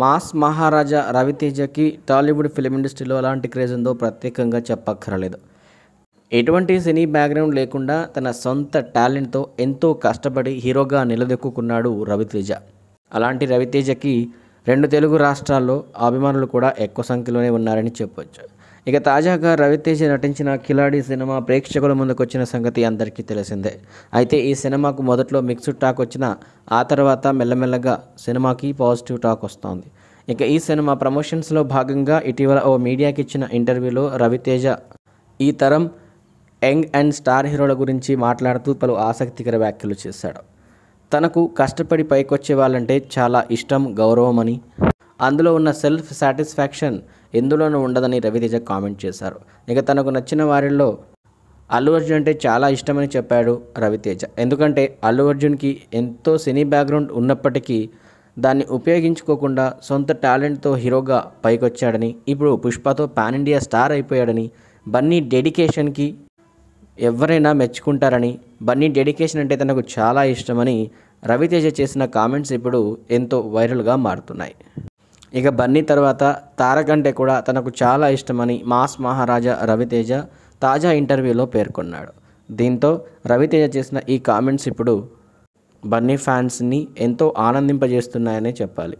mass Maharaja రవితేజకి Tollywood film ఇండస్ట్రీలో అలాంటి క్రేజ్ ఉందో ప్రత్యేకంగా చెప్పక్కర్లేదు ఎటువంటి సినీ బ్యాక్గ్రౌండ్ లేకుండా తన సొంత టాలెంట్తో ఎంతో కష్టపడి హీరోగా నిలదొక్కున్నాడు రవితేజ అలాంటి రవితేజకి రెండు తెలుగు రాష్ట్రాల్లో అభిమానులు కూడా ఎక్కువ సంఖ్యలోనే ఉన్నారని చెప్పొచ్చు ఇక తాజాగా రవితేజ నటించిన కిలాడి సినిమా ప్రేక్షకుల ముందుకు వచ్చిన సంగతి అందరికీ తెలిసిందే అయితే ఈ సినిమాకు మొదట్లో మిక్స్డ్ టాక్ వచ్చిన ఆ తర్వాత మెల్లమెల్లగా సినిమాకి పాజిటివ్ టాక్ వస్తోంది ఇక ఈ సినిమా ప్రమోషన్స్లో భాగంగా ఇటీవల ఓ మీడియాకి ఇచ్చిన ఇంటర్వ్యూలో రవితేజ ఈ తరం యంగ్ అండ్ స్టార్ హీరోల గురించి మాట్లాడుతూ పలు ఆసక్తికర వ్యాఖ్యలు చేశాడు తనకు కష్టపడి పైకొచ్చే వాళ్ళంటే చాలా ఇష్టం గౌరవం అని అందులో ఉన్న సెల్ఫ్ సాటిస్ఫాక్షన్ ఎందులోనూ ఉండదని రవితేజ కామెంట్ చేశారు ఇక తనకు నచ్చిన వారిలో అల్లు అర్జున్ అంటే చాలా ఇష్టమని చెప్పాడు రవితేజ ఎందుకంటే అల్లు అర్జున్కి ఎంతో సినీ బ్యాక్గ్రౌండ్ ఉన్నప్పటికీ దాన్ని ఉపయోగించుకోకుండా సొంత టాలెంట్తో హీరోగా పైకొచ్చాడని ఇప్పుడు పుష్పతో పాన్ ఇండియా స్టార్ అయిపోయాడని బన్నీ డెడికేషన్కి ఎవరైనా మెచ్చుకుంటారని బన్నీ డెడికేషన్ అంటే తనకు చాలా ఇష్టమని రవితేజ చేసిన కామెంట్స్ ఇప్పుడు ఎంతో వైరల్గా మారుతున్నాయి ఇక బన్నీ తర్వాత తారక్ అంటే కూడా తనకు చాలా ఇష్టమని మాస్ మహారాజా రవితేజ తాజా ఇంటర్వ్యూలో పేర్కొన్నాడు దీంతో రవితేజ చేసిన ఈ కామెంట్స్ ఇప్పుడు బన్నీ ఫ్యాన్స్ని ఎంతో ఆనందింపజేస్తున్నాయనే చెప్పాలి